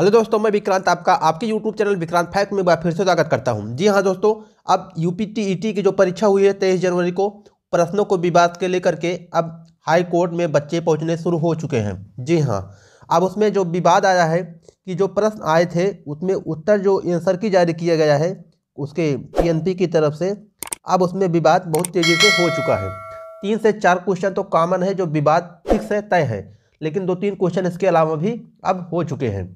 hello दोस्तों मैं विक्रांत आपका आपके यूट्यूब चैनल विक्रांत फैक्ट में फिर से स्वागत करता हूं जी हाँ दोस्तों अब यू e की जो परीक्षा हुई है तेईस जनवरी को प्रश्नों को विवाद के लेकर के अब हाई कोर्ट में बच्चे पहुंचने शुरू हो चुके हैं जी हाँ अब उसमें जो विवाद आया है कि जो प्रश्न आए थे उसमें उत्तर जो आंसर की जारी किया गया है उसके पी की तरफ से अब उसमें विवाद बहुत तेज़ी से हो चुका है तीन से चार क्वेश्चन तो कॉमन है जो विवाद फिक्स है तय है लेकिन दो तीन क्वेश्चन इसके अलावा भी अब हो चुके हैं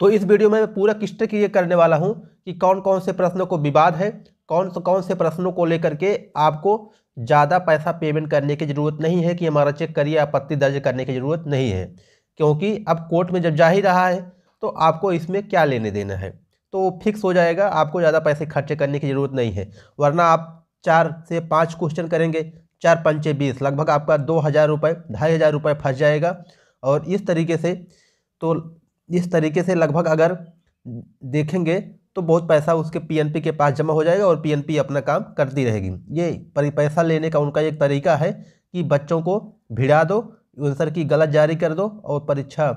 तो इस वीडियो में मैं पूरा क्लिस्टर क्लियर करने वाला हूँ कि कौन कौन से प्रश्नों को विवाद है कौन कौन से प्रश्नों को लेकर के आपको ज़्यादा पैसा पेमेंट करने की ज़रूरत नहीं है कि हमारा चेक करिए आपत्ति दर्ज करने की ज़रूरत नहीं है क्योंकि अब कोर्ट में जब जा ही रहा है तो आपको इसमें क्या लेने देना है तो फिक्स हो जाएगा आपको ज़्यादा पैसे खर्चे करने की ज़रूरत नहीं है वरना आप चार से पाँच क्वेश्चन करेंगे चार पंचे बीस लगभग आपका दो हज़ार रुपये ढाई हज़ार रुपये फंस जाएगा और इस तरीके से तो इस तरीके से लगभग अगर देखेंगे तो बहुत पैसा उसके पीएनपी के पास जमा हो जाएगा और पीएनपी अपना काम करती रहेगी ये पैसा लेने का उनका एक तरीका है कि बच्चों को भिड़ा दो आंसर की गलत जारी कर दो और परीक्षा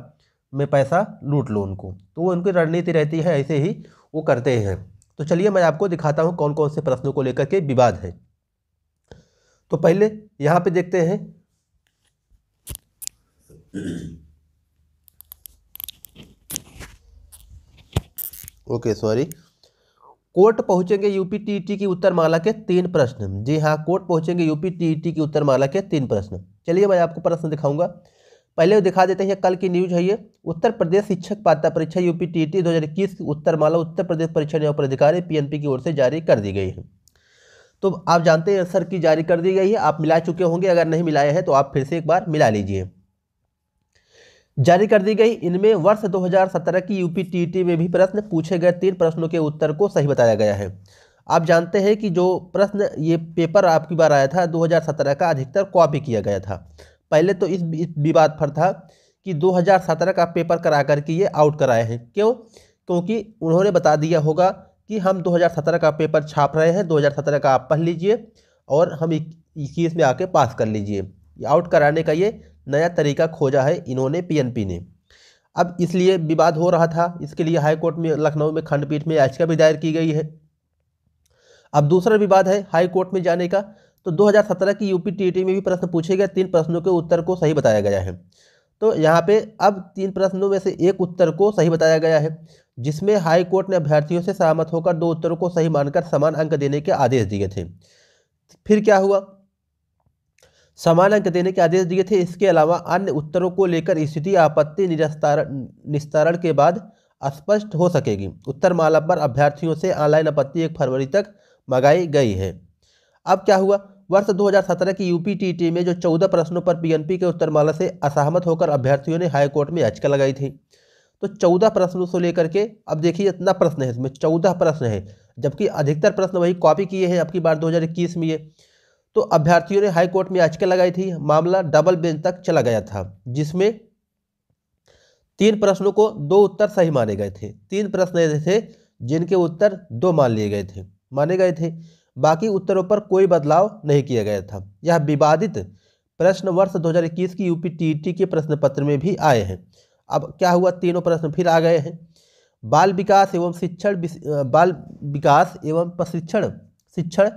में पैसा लूट लो उनको तो वो उनकी रणनीति रहती है ऐसे ही वो करते हैं तो चलिए मैं आपको दिखाता हूँ कौन कौन से प्रश्नों को लेकर के विवाद है तो पहले यहाँ पर देखते हैं ओके सॉरी कोर्ट पहुंचेंगे यूपी टीईटी e की उत्तर माला के तीन प्रश्न जी हाँ कोर्ट पहुंचेंगे यूपी टीईटी e की उत्तर माला के तीन प्रश्न चलिए मैं आपको प्रश्न दिखाऊंगा पहले दिखा देते हैं कल की न्यूज है ये उत्तर प्रदेश शिक्षक पात्रता परीक्षा यूपी टीईटी 2021 की उत्तर माला उत्तर प्रदेश परीक्षा नियोग अधिकारी पीएनपी की ओर से जारी कर दी गई है तो आप जानते हैं सर की जारी कर दी गई है आप मिला चुके होंगे अगर नहीं मिलाए हैं तो आप फिर से एक बार मिला लीजिए जारी कर दी गई इनमें वर्ष 2017 की यूपी में भी प्रश्न पूछे गए तीन प्रश्नों के उत्तर को सही बताया गया है आप जानते हैं कि जो प्रश्न ये पेपर आपकी बार आया था 2017 का अधिकतर कॉपी किया गया था पहले तो इस विवाद पर था कि 2017 का पेपर करा करके ये आउट कराए हैं क्यों क्योंकि उन्होंने बता दिया होगा कि हम दो का पेपर छाप रहे हैं दो का आप पढ़ लीजिए और हम इक्कीस में आके पास कर लीजिए आउट कराने का ये नया तरीका खोजा है इन्होंने पीएनपी ने अब इसलिए विवाद हो रहा था इसके लिए हाईकोर्ट में लखनऊ में खंडपीठ में याचिका भी दायर की गई है अब दूसरा विवाद है हाई कोर्ट में जाने का तो 2017 की यूपी टीटी में भी प्रश्न पूछे गए तीन प्रश्नों के उत्तर को सही बताया गया है तो यहाँ पे अब तीन प्रश्नों में से एक उत्तर को सही बताया गया है जिसमें हाई कोर्ट ने अभ्यर्थियों से सहमत होकर दो उत्तरों को सही मानकर समान अंक देने के आदेश दिए थे फिर क्या हुआ समान अंक देने के आदेश दिए थे इसके अलावा अन्य उत्तरों को लेकर स्थिति आपत्ति निस्तारण के बाद स्पष्ट हो सकेगी उत्तर माला पर अभ्यर्थियों से ऑनलाइन आपत्ति एक फरवरी तक मंगाई गई है अब क्या हुआ वर्ष 2017 की यूपीटीटी में जो 14 प्रश्नों पर पीएनपी के उत्तरमाला से असहमत होकर अभ्यर्थियों ने हाईकोर्ट में याचिका लगाई थी तो 14 प्रश्नों से लेकर के अब देखिए इतना प्रश्न है इसमें 14 प्रश्न है जबकि अधिकतर प्रश्न वही कॉपी किए हैं आपकी बार 2021 में ये तो अभ्यर्थियों ने हाईकोर्ट में याचिका लगाई थी मामला डबल बेंच तक चला गया था जिसमें तीन प्रश्नों को दो उत्तर सही माने गए थे तीन प्रश्न ऐसे थे जिनके उत्तर दो मान लिए गए थे माने गए थे बाकी उत्तरों पर कोई बदलाव नहीं किया गया था यह विवादित प्रश्न वर्ष 2021 की यूपी टी के प्रश्न पत्र में भी आए हैं अब क्या हुआ तीनों प्रश्न फिर आ गए हैं बाल विकास एवं शिक्षण बाल विकास एवं प्रशिक्षण शिक्षण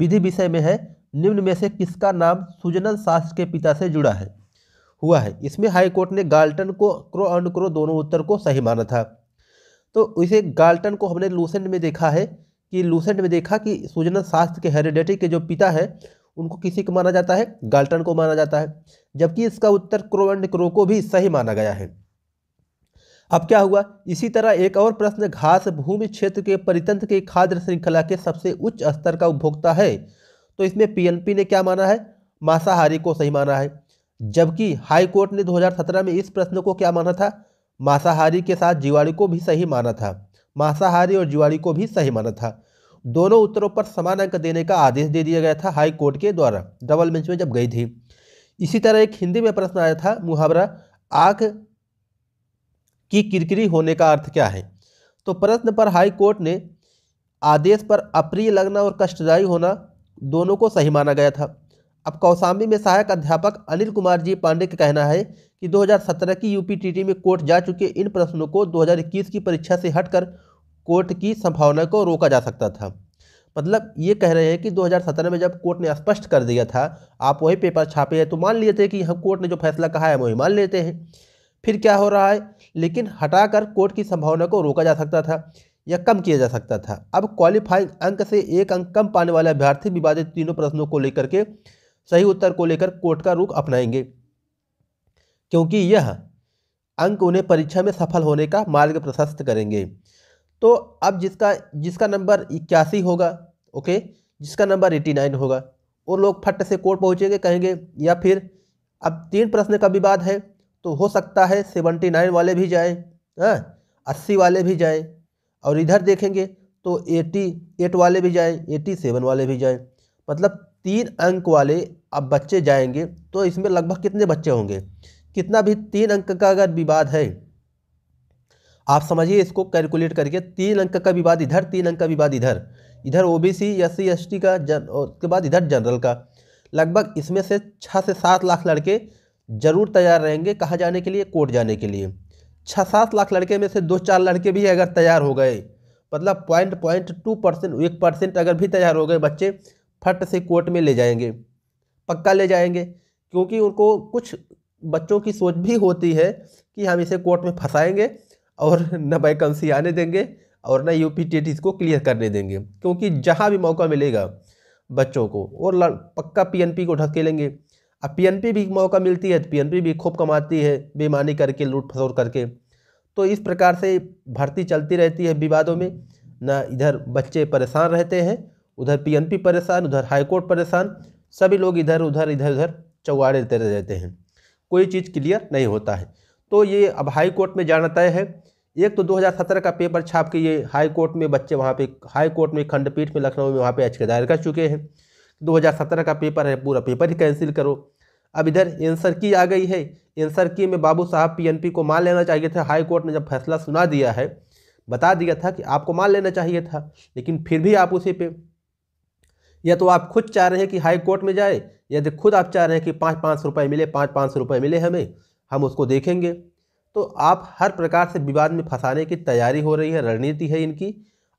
विधि विषय में है निम्न में से किसका नाम सुजनन शास्त्र के पिता से जुड़ा है हुआ है इसमें हाईकोर्ट ने गाल्टन को क्रो और क्रो दोनों उत्तर को सही माना था तो इसे गाल्टन को हमने लूसेंट में देखा है कि लूसेंट में देखा कि सुजनन शास्त्र के हेरिडेटी के जो पिता है उनको किसी को माना जाता है गाल्टन को माना जाता है जबकि इसका उत्तर क्रो एंड क्रो को भी सही माना गया है अब क्या हुआ इसी तरह एक और प्रश्न घास भूमि क्षेत्र के परितंत्र के खाद्य श्रृंखला के सबसे उच्च स्तर का उपभोक्ता है तो इसमें पीएनपी ने क्या माना है मांसाहारी को सही माना है जबकि हाई कोर्ट ने 2017 में इस प्रश्न को क्या माना था मांसाहारी के साथ जीवाणु को भी सही माना था मांसाहारी और जीवाणु को भी सही माना था दोनों उत्तरों पर समान अंक देने का आदेश दे दिया गया था हाई कोर्ट के द्वारा डबल बेंच में जब गई थी इसी तरह एक हिंदी में प्रश्न आया था मुहावरा आग की किरकिरी होने का अर्थ क्या है तो प्रश्न पर हाई कोर्ट ने आदेश पर अप्रिय लगना और कष्टदायी होना दोनों को सही माना गया था अब कौसाम्बी में सहायक अध्यापक अनिल कुमार जी पांडे का कहना है कि 2017 की यूपीटीटी में कोर्ट जा चुके इन प्रश्नों को 2021 की परीक्षा से हटकर कोर्ट की संभावना को रोका जा सकता था मतलब ये कह रहे हैं कि 2017 में जब कोर्ट ने स्पष्ट कर दिया था आप वही पेपर छापे हैं तो मान लिए थे कि हम कोर्ट ने जो फैसला कहा है वही मान लेते हैं फिर क्या हो रहा है लेकिन हटाकर कोर्ट की संभावना को रोका जा सकता था या कम किया जा सकता था अब क्वालिफाइंग अंक से एक अंक कम पाने वाले अभ्यर्थी विवादित तीनों प्रश्नों को लेकर के सही उत्तर को लेकर कोर्ट का रुख अपनाएंगे क्योंकि यह अंक उन्हें परीक्षा में सफल होने का मार्ग प्रशस्त करेंगे तो अब जिसका जिसका नंबर इक्यासी होगा ओके जिसका नंबर एटी नाइन होगा वो लोग फट से कोर्ट पहुँचेंगे कहेंगे या फिर अब तीन प्रश्न का विवाद है तो हो सकता है सेवेंटी नाइन वाले भी जाएँ हाँ, अस्सी वाले भी जाएँ और इधर देखेंगे तो एटी एट वाले भी जाएँ एटी सेवन वाले भी जाएँ मतलब तीन अंक वाले अब बच्चे जाएंगे तो इसमें लगभग कितने बच्चे होंगे कितना भी तीन अंक का अगर विवाद है आप समझिए इसको कैलकुलेट करके तीन अंक का विवाद इधर तीन अंक का विवाद इधर इधर O B C S C S T का जन उसके बाद इधर जनरल का लगभग इसमें से छः से सात लाख लड़के ज़रूर तैयार रहेंगे कहाँ जाने के लिए कोर्ट जाने के लिए छः सात लाख लड़के में से दो चार लड़के भी अगर तैयार हो गए मतलब पॉइंट पॉइंट टू परसेंट एक परसेंट अगर भी तैयार हो गए बच्चे फट से कोर्ट में ले जाएंगे पक्का ले जाएंगे क्योंकि उनको कुछ बच्चों की सोच भी होती है कि हम इसे कोर्ट में फंसाएंगे और न वैकेंसी आने देंगे और न यू पी को क्लियर करने देंगे क्योंकि जहाँ भी मौका मिलेगा बच्चों को और पक्का पी को लेंगे अब पीएनपी भी मौका मिलती है तो पीएनपी भी खूब कमाती है बेमानी करके लूट फसोर करके तो इस प्रकार से भर्ती चलती रहती है विवादों में ना इधर बच्चे परेशान रहते हैं उधर पीएनपी परेशान उधर हाईकोर्ट परेशान सभी लोग इधर उधर इधर उधर चौगाड़े देते रहते हैं कोई चीज़ क्लियर नहीं होता है तो ये अब हाई कोर्ट में जाना तय है एक तो 2017 का पेपर छाप के ये हाई कोर्ट में बच्चे वहाँ पे हाई कोर्ट में खंडपीठ में लखनऊ में वहाँ पे एच के दायर कर चुके हैं 2017 का पेपर है पूरा पेपर ही कैंसिल करो अब इधर एंसर की आ गई है एंसर की में बाबू साहब पीएनपी को मान लेना चाहिए था हाई कोर्ट ने जब फैसला सुना दिया है बता दिया था कि आपको मान लेना चाहिए था लेकिन फिर भी आप उसी पे या तो आप खुद चाह रहे हैं कि हाई कोर्ट में जाए यदि तो खुद आप चाह रहे हैं कि पाँच पाँच रुपये मिले पाँच पाँच सौ रुपये मिले हमें हम उसको देखेंगे तो आप हर प्रकार से विवाद में फंसाने की तैयारी हो रही है रणनीति है इनकी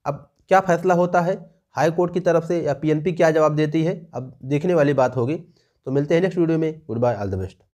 अब क्या फैसला होता है हाई कोर्ट की तरफ से या पीएनपी क्या जवाब देती है अब देखने वाली बात होगी तो मिलते हैं नेक्स्ट वीडियो में goodbye all the best